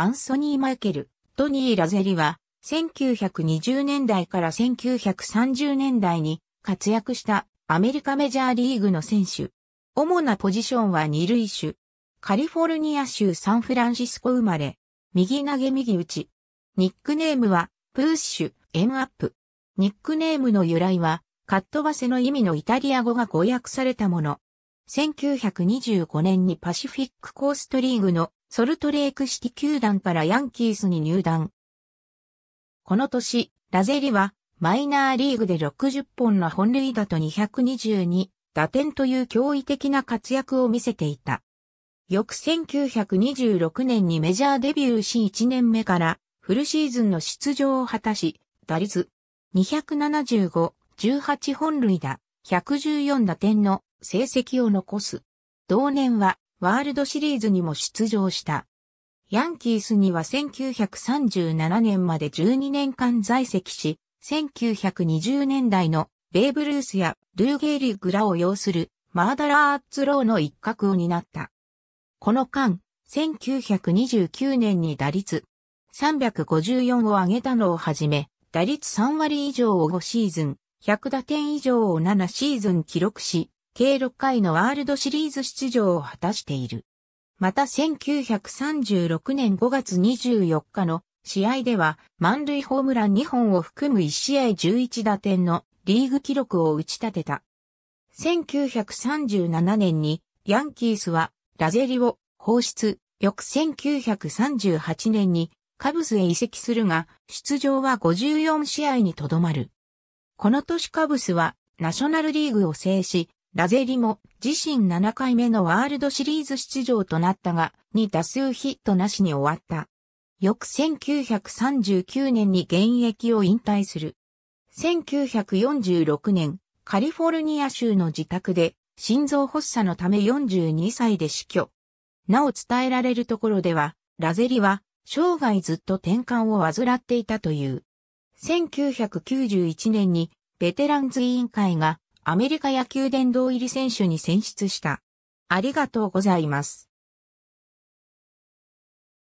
アンソニー・マイケル、トニー・ラゼリは、1920年代から1930年代に活躍したアメリカメジャーリーグの選手。主なポジションは二塁手。カリフォルニア州サンフランシスコ生まれ。右投げ右打ち。ニックネームは、プーッシュ、エンアップ。ニックネームの由来は、カットバセの意味のイタリア語が語訳されたもの。1925年にパシフィックコーストリーグのソルトレークシティ球団からヤンキースに入団。この年、ラゼリはマイナーリーグで60本の本塁打と222打点という驚異的な活躍を見せていた。翌1926年にメジャーデビューし1年目からフルシーズンの出場を果たし、打率275、18本塁打、114打点の成績を残す。同年はワールドシリーズにも出場した。ヤンキースには1937年まで12年間在籍し、1920年代のベーブ・ルースやルーゲイリグラを擁するマーダラー・アッツローの一角を担った。この間、1929年に打率354を上げたのをはじめ、打率3割以上を5シーズン、100打点以上を7シーズン記録し、計6回のワールドシリーズ出場を果たしている。また1936年5月24日の試合では満塁ホームラン2本を含む1試合11打点のリーグ記録を打ち立てた。1937年にヤンキースはラゼリを放出、翌1938年にカブスへ移籍するが、出場は54試合にとどまる。この年カブスはナショナルリーグを制し、ラゼリも自身7回目のワールドシリーズ出場となったが、2打数ヒットなしに終わった。翌1939年に現役を引退する。1946年、カリフォルニア州の自宅で心臓発作のため42歳で死去。なお伝えられるところでは、ラゼリは生涯ずっと転換を患っていたという。1991年にベテランズ委員会がアメリカ野球殿堂入り選手に選出した。ありがとうございます。